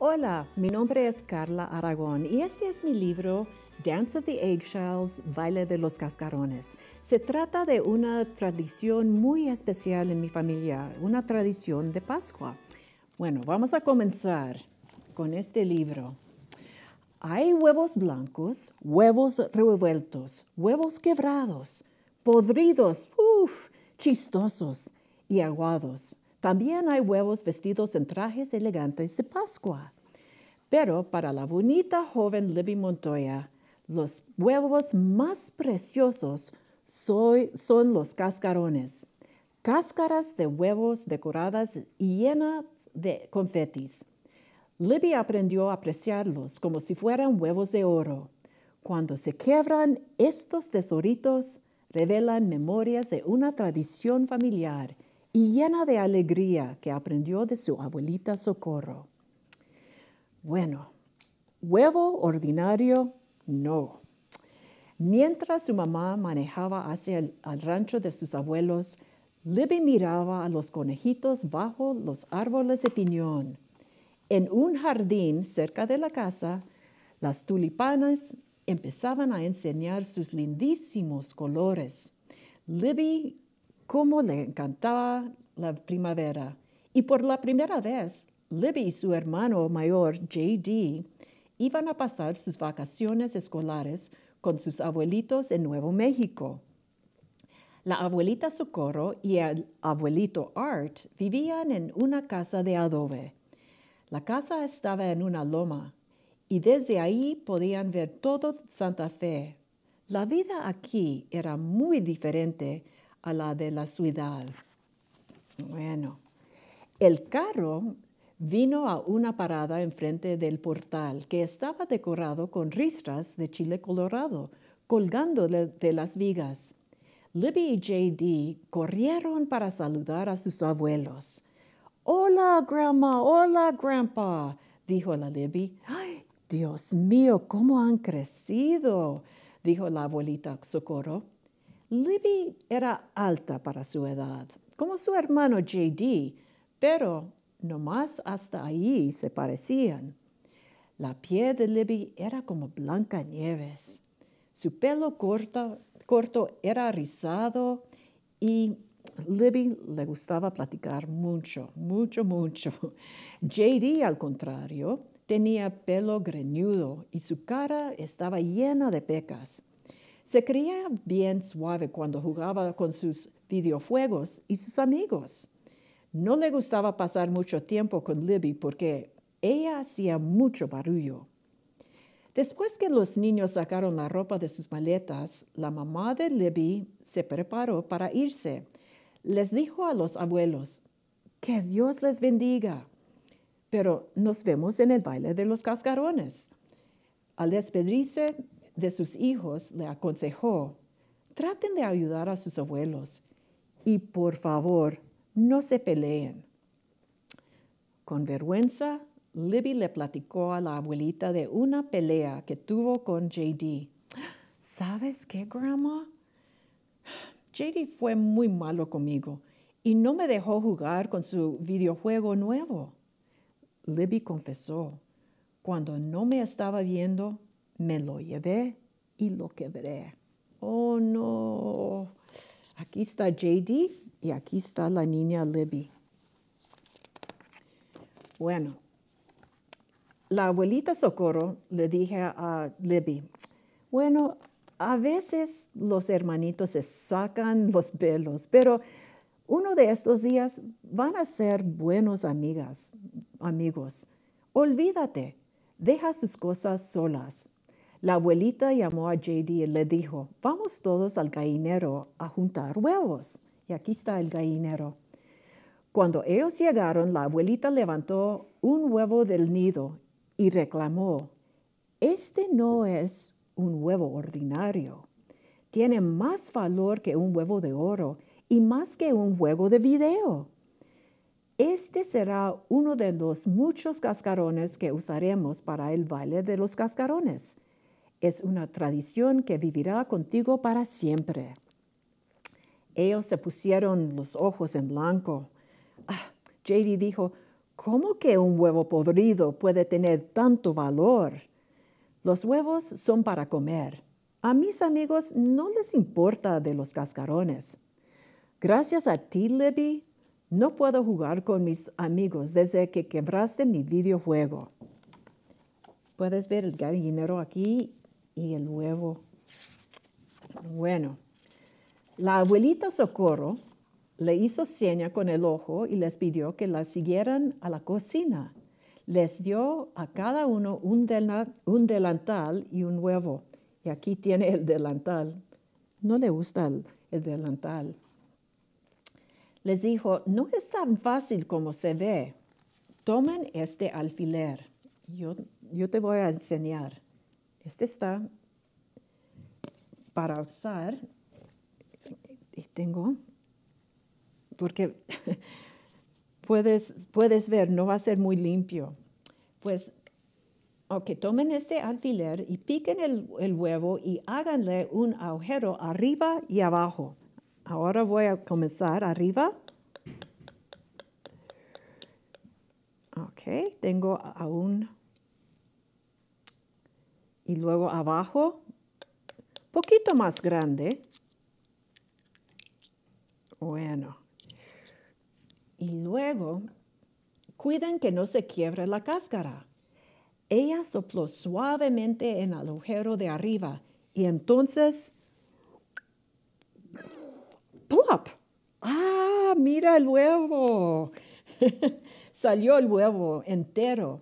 Hola, mi nombre es Carla Aragón y este es mi libro Dance of the Eggshells, Baile de los Cascarones. Se trata de una tradición muy especial en mi familia, una tradición de Pascua. Bueno, vamos a comenzar con este libro. Hay huevos blancos, huevos revueltos, huevos quebrados, podridos, uf, chistosos y aguados. También hay huevos vestidos en trajes elegantes de Pascua. Pero para la bonita joven Libby Montoya, los huevos más preciosos soy, son los cascarones, cáscaras de huevos decoradas y llenas de confetis. Libby aprendió a apreciarlos como si fueran huevos de oro. Cuando se quebran estos tesoritos revelan memorias de una tradición familiar y llena de alegría que aprendió de su abuelita Socorro. Bueno, huevo ordinario, no. Mientras su mamá manejaba hacia el rancho de sus abuelos, Libby miraba a los conejitos bajo los árboles de piñón. En un jardín cerca de la casa, las tulipanas empezaban a enseñar sus lindísimos colores. Libby, cómo le encantaba la primavera. Y por la primera vez, Libby y su hermano mayor, JD, iban a pasar sus vacaciones escolares con sus abuelitos en Nuevo México. La abuelita Socorro y el abuelito Art vivían en una casa de adobe. La casa estaba en una loma y desde ahí podían ver todo Santa Fe. La vida aquí era muy diferente a la de la ciudad. Bueno, el carro vino a una parada enfrente del portal que estaba decorado con ristras de chile colorado colgando de, las vigas. Libby y JD corrieron para saludar a sus abuelos. Hola, grandma, hola, grandpa, dijo la Libby. ¡Ay, Dios mío, cómo han crecido! dijo la abuelita Socorro. Libby era alta para su edad, como su hermano JD, pero Nomás hasta ahí se parecían. La piel de Libby era como blanca nieves. Su pelo corto, corto era rizado y Libby le gustaba platicar mucho, mucho, mucho. JD, al contrario, tenía pelo greñudo y su cara estaba llena de pecas. Se creía bien suave cuando jugaba con sus videojuegos y sus amigos. No le gustaba pasar mucho tiempo con Libby porque ella hacía mucho barullo. Después que los niños sacaron la ropa de sus maletas, la mamá de Libby se preparó para irse. Les dijo a los abuelos, que Dios les bendiga, pero nos vemos en el baile de los cascarones. Al despedirse de sus hijos, le aconsejó, traten de ayudar a sus abuelos y por favor no se peleen. Con vergüenza, Libby le platicó a la abuelita de una pelea que tuvo con JD. ¿Sabes qué, grandma? JD fue muy malo conmigo y no me dejó jugar con su videojuego nuevo. Libby confesó, cuando no me estaba viendo, me lo llevé y lo quebré. Oh no, aquí está JD y aquí está la niña Libby. Bueno, la abuelita Socorro le dije a Libby, bueno, a veces los hermanitos se sacan los pelos, pero uno de estos días van a ser buenos amigas, amigos. Olvídate, deja sus cosas solas. La abuelita llamó a JD y le dijo, vamos todos al gallinero a juntar huevos. Y aquí está el gallinero. Cuando ellos llegaron, la abuelita levantó un huevo del nido y reclamó, este no es un huevo ordinario. Tiene más valor que un huevo de oro y más que un huevo de video. Este será uno de los muchos cascarones que usaremos para el baile de los cascarones. Es una tradición que vivirá contigo para siempre. Ellos se pusieron los ojos en blanco. Ah, JD dijo, ¿cómo que un huevo podrido puede tener tanto valor? Los huevos son para comer. A mis amigos no les importa de los cascarones. Gracias a ti, Libby, no puedo jugar con mis amigos desde que quebraste mi videojuego. Puedes ver el gallinero aquí y el huevo. Bueno, la abuelita Socorro le hizo seña con el ojo y les pidió que la siguieran a la cocina. Les dio a cada uno un, delantal y un huevo. Y aquí tiene el delantal. No le gusta el, delantal. Les dijo, no es tan fácil como se ve. Tomen este alfiler. Yo, yo te voy a enseñar. Este está para usar tengo, porque puedes, puedes ver, no va a ser muy limpio. Pues, ok, tomen este alfiler y piquen el, el huevo y háganle un agujero arriba y abajo. Ahora voy a comenzar arriba. Ok, tengo aún. Y luego abajo, poquito más grande. Bueno. Y luego, cuiden que no se quiebre la cáscara. Ella sopló suavemente en el agujero de arriba y entonces... ¡Plop! ¡Ah, mira el huevo! Salió el huevo entero.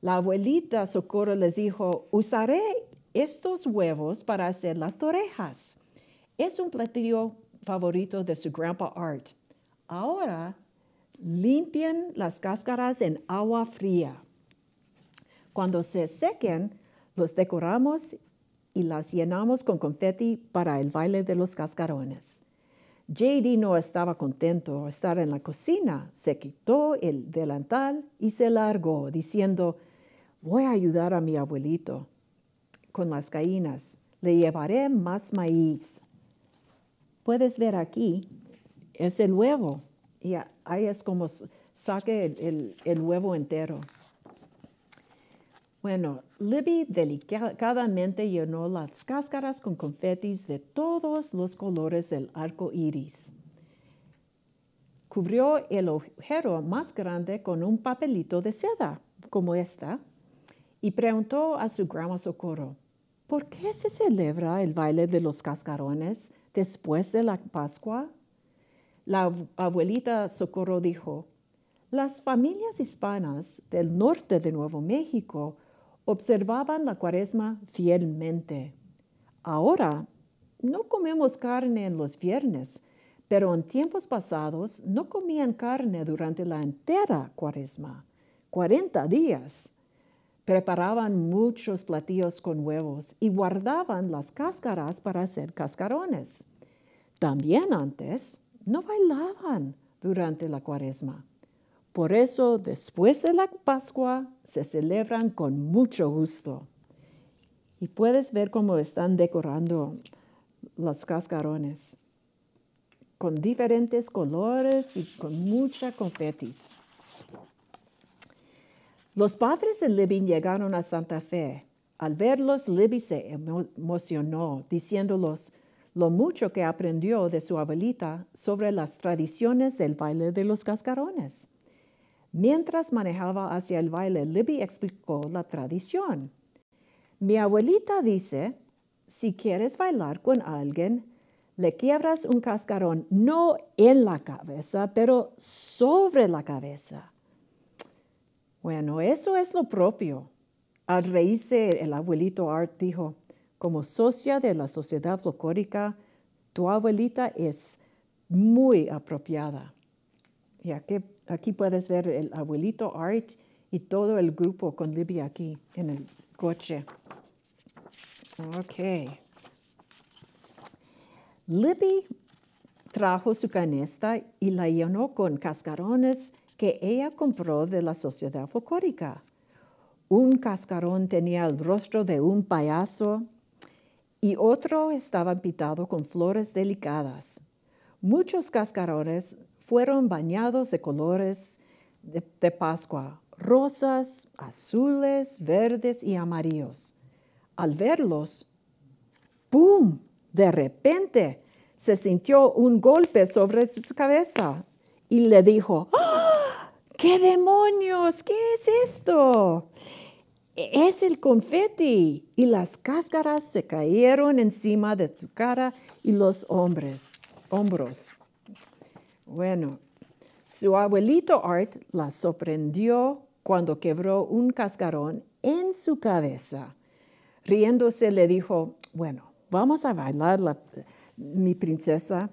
La abuelita Socorro les dijo, usaré estos huevos para hacer las orejas. Es un platillo favorito de su grandpa Art. Ahora limpian las cáscaras en agua fría. Cuando se sequen, los decoramos y las llenamos con confeti para el baile de los cascarones. JD no estaba contento de estar en la cocina. Se quitó el delantal y se largó, diciendo, voy a ayudar a mi abuelito con las caínas. Le llevaré más maíz puedes ver aquí, es el huevo. Y ahí es como saque el, huevo entero. Bueno, Libby delicadamente llenó las cáscaras con confetis de todos los colores del arco iris. Cubrió el agujero más grande con un papelito de seda, como esta, y preguntó a su gran Socorro: ¿Por qué se celebra el baile de los cascarones? Después de la Pascua, la abuelita Socorro dijo, las familias hispanas del norte de Nuevo México observaban la cuaresma fielmente. Ahora no comemos carne en los viernes, pero en tiempos pasados no comían carne durante la entera cuaresma, 40 días preparaban muchos platillos con huevos y guardaban las cáscaras para hacer cascarones. También antes no bailaban durante la cuaresma. Por eso después de la Pascua se celebran con mucho gusto. Y puedes ver cómo están decorando los cascarones con diferentes colores y con mucha confetis. Los padres de Libby llegaron a Santa Fe. Al verlos, Libby se emocionó, diciéndolos lo mucho que aprendió de su abuelita sobre las tradiciones del baile de los cascarones. Mientras manejaba hacia el baile, Libby explicó la tradición. Mi abuelita dice, si quieres bailar con alguien, le quiebras un cascarón no en la cabeza, pero sobre la cabeza. Bueno, eso es lo propio. Al reírse, el abuelito Art dijo, como socia de la sociedad folclórica, tu abuelita es muy apropiada. Y aquí, aquí puedes ver el abuelito Art y todo el grupo con Libby aquí en el coche. Ok. Libby trajo su canesta y la llenó con cascarones que ella compró de la sociedad folclórica. Un cascarón tenía el rostro de un payaso y otro estaba pintado con flores delicadas. Muchos cascarones fueron bañados de colores de, Pascua, rosas, azules, verdes y amarillos. Al verlos, ¡pum!, De repente se sintió un golpe sobre su cabeza y le dijo, ¡Ah! ¿Qué demonios? ¿Qué es esto? E-, es el confeti. Y las cáscaras se cayeron encima de su cara y los hombres, hombros. Bueno, su abuelito Art la sorprendió cuando quebró un cascarón en su cabeza. Riéndose le dijo, bueno, vamos a bailar mi princesa.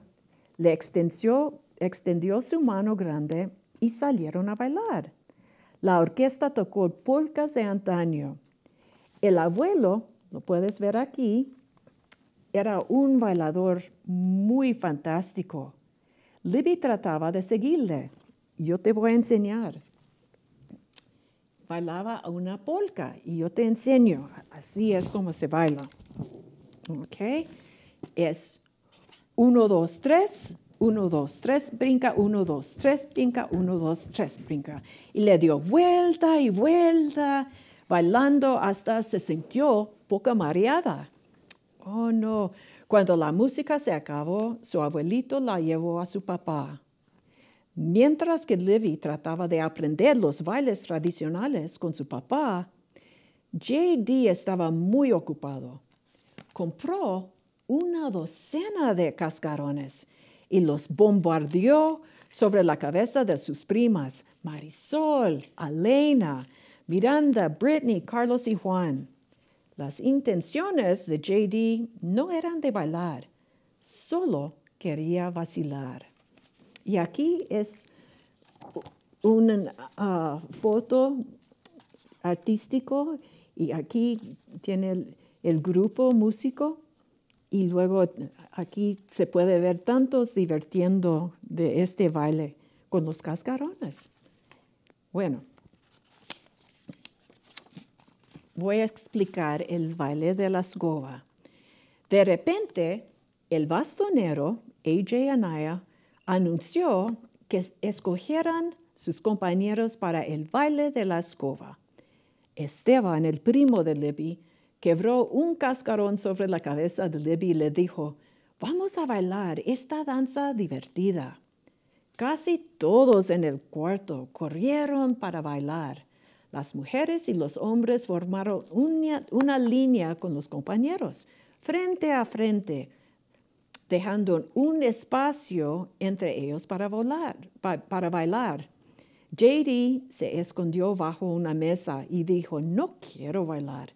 Le extendió, extendió su mano grande y salieron a bailar. La orquesta tocó polcas de antaño. El abuelo, lo puedes ver aquí, era un bailador muy fantástico. Libby trataba de seguirle. Yo te voy a enseñar. Bailaba una polca y yo te enseño. Así es como se baila. ¿Ok? Es uno, dos, tres. 1, 2, 3, brinca, 1, 2, 3, brinca, 1, 2, 3, brinca. Y le dio vuelta y vuelta, bailando hasta se sintió poca mareada. Oh no, cuando la música se acabó, su abuelito la llevó a su papá. Mientras que Livy trataba de aprender los bailes tradicionales con su papá, JD estaba muy ocupado. Compró una docena de cascarones y los bombardeó sobre la cabeza de sus primas, Marisol, Elena, Miranda, Britney Carlos y Juan. Las intenciones de JD no eran de bailar, solo quería vacilar. Y aquí es una ah, foto artístico y aquí tiene el grupo músico y luego aquí se puede ver tantos divirtiendo de este baile con los cascarones. Bueno, voy a explicar el baile de la escoba. De repente, el bastonero, AJ Anaya, anunció que escogieran sus compañeros para el baile de la escoba. Esteban, el primo de Libby, quebró un cascarón sobre la cabeza de Libby y le dijo, vamos a bailar esta danza divertida. Casi todos en el cuarto corrieron para bailar. Las mujeres y los hombres formaron una, línea con los compañeros, frente a frente, dejando un espacio entre ellos para, volar, para bailar. JD se escondió bajo una mesa y dijo, no quiero bailar.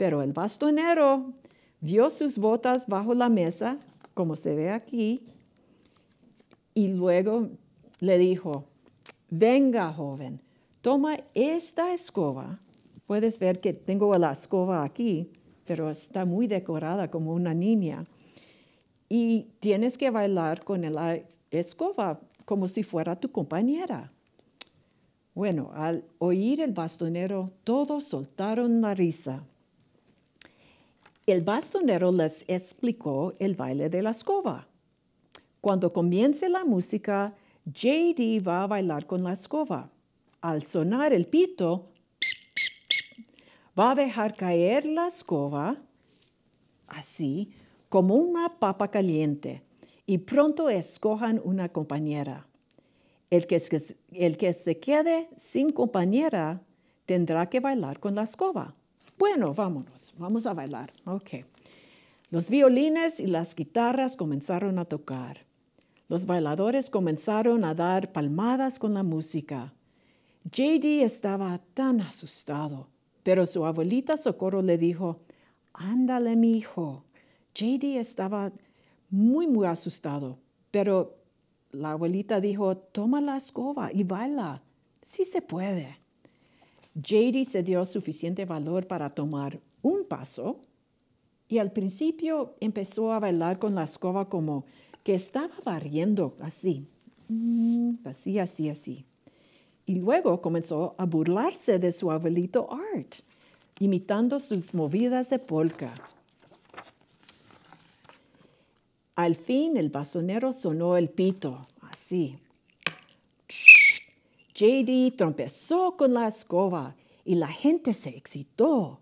Pero el bastonero vio sus botas bajo la mesa, como se ve aquí, y luego le dijo, venga joven, toma esta escoba. Puedes ver que tengo la escoba aquí, pero está muy decorada como una niña. Y tienes que bailar con la escoba como si fuera tu compañera. Bueno, al oír el bastonero, todos soltaron la risa. El bastonero les explicó el baile de la escoba. Cuando comience la música, JD va a bailar con la escoba. Al sonar el pito, va a dejar caer la escoba, así como una papa caliente, y pronto escojan una compañera. El que, el que se quede sin compañera tendrá que bailar con la escoba. Bueno, vámonos, vamos a bailar. Ok. Los violines y las guitarras comenzaron a tocar. Los bailadores comenzaron a dar palmadas con la música. JD estaba tan asustado, pero su abuelita Socorro le dijo, Ándale, mi hijo. JD estaba muy, muy asustado, pero la abuelita dijo, Toma la escoba y baila. Sí se puede. JD se dio suficiente valor para tomar un paso y al principio empezó a bailar con la escoba como que estaba barriendo así, mm, así, así, así. Y luego comenzó a burlarse de su abuelito Art, imitando sus movidas de polka. Al fin el basonero sonó el pito, así. JD tropezó con la escoba y la gente se excitó.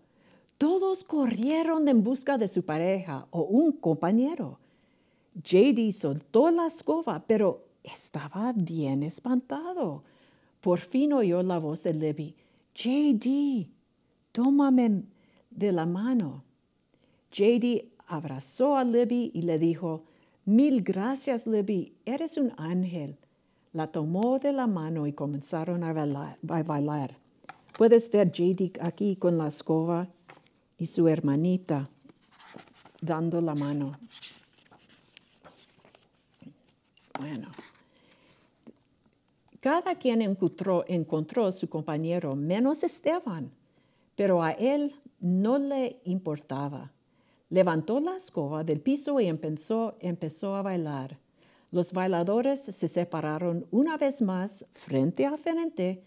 Todos corrieron en busca de su pareja o un compañero. JD soltó la escoba, pero estaba bien espantado. Por fin oyó la voz de Libby. JD, tómame de la mano. JD abrazó a Libby y le dijo, Mil gracias, Libby, eres un ángel. La tomó de la mano y comenzaron a bailar. Puedes ver J.D. aquí con la escoba y su hermanita dando la mano. Bueno, cada quien encontró, su compañero, menos Esteban, pero a él no le importaba. Levantó la escoba del piso y empezó a bailar. Los bailadores se separaron una vez más frente a frente,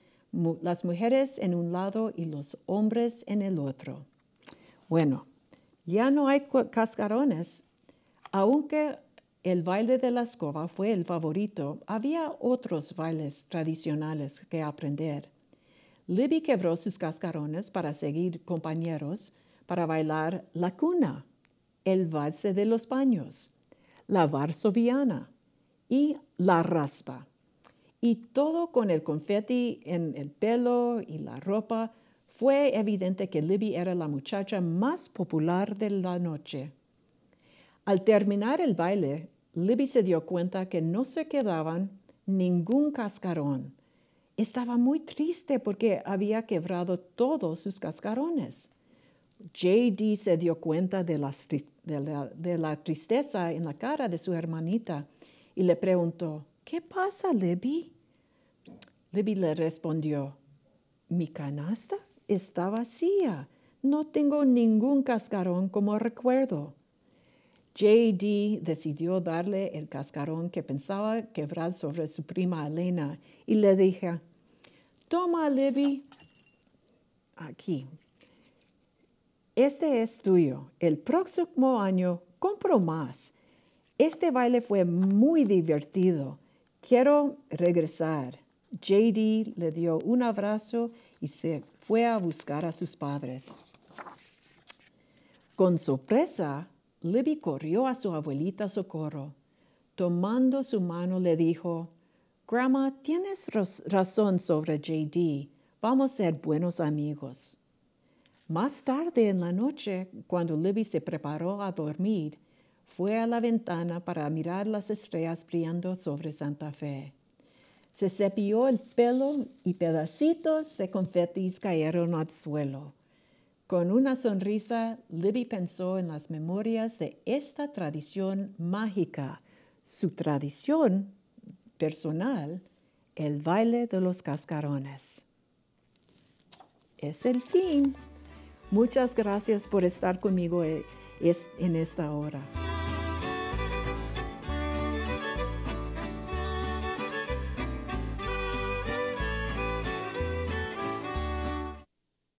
las mujeres en un lado y los hombres en el otro. Bueno, ya no hay cascarones. Aunque el baile de la escoba fue el favorito, había otros bailes tradicionales que aprender. Libby quebró sus cascarones para seguir compañeros para bailar la cuna, el valse de los baños, la varsoviana, y la raspa. Y todo con el confeti en el pelo y la ropa, fue evidente que Libby era la muchacha más popular de la noche. Al terminar el baile, Libby se dio cuenta que no se quedaban ningún cascarón. Estaba muy triste porque había quebrado todos sus cascarones. JD se dio cuenta de la, de la tristeza en la cara de su hermanita y le preguntó, ¿qué pasa, Libby? Libby le respondió, mi canasta está vacía, no tengo ningún cascarón como recuerdo. JD decidió darle el cascarón que pensaba quebrar sobre su prima Elena y le dije, toma Libby, aquí, este es tuyo, el próximo año compro más este baile fue muy divertido. Quiero regresar. JD le dio un abrazo y se fue a buscar a sus padres. Con sorpresa, Libby corrió a su abuelita Socorro. Tomando su mano le dijo, Grandma, tienes razón sobre JD. Vamos a ser buenos amigos. Más tarde en la noche, cuando Libby se preparó a dormir, fue a la ventana para mirar las estrellas brillando sobre Santa Fe. Se cepilló el pelo y pedacitos de confetis cayeron al suelo. Con una sonrisa, Libby pensó en las memorias de esta tradición mágica, su tradición personal, el baile de los cascarones. Es el fin. Muchas gracias por estar conmigo eh, en esta hora.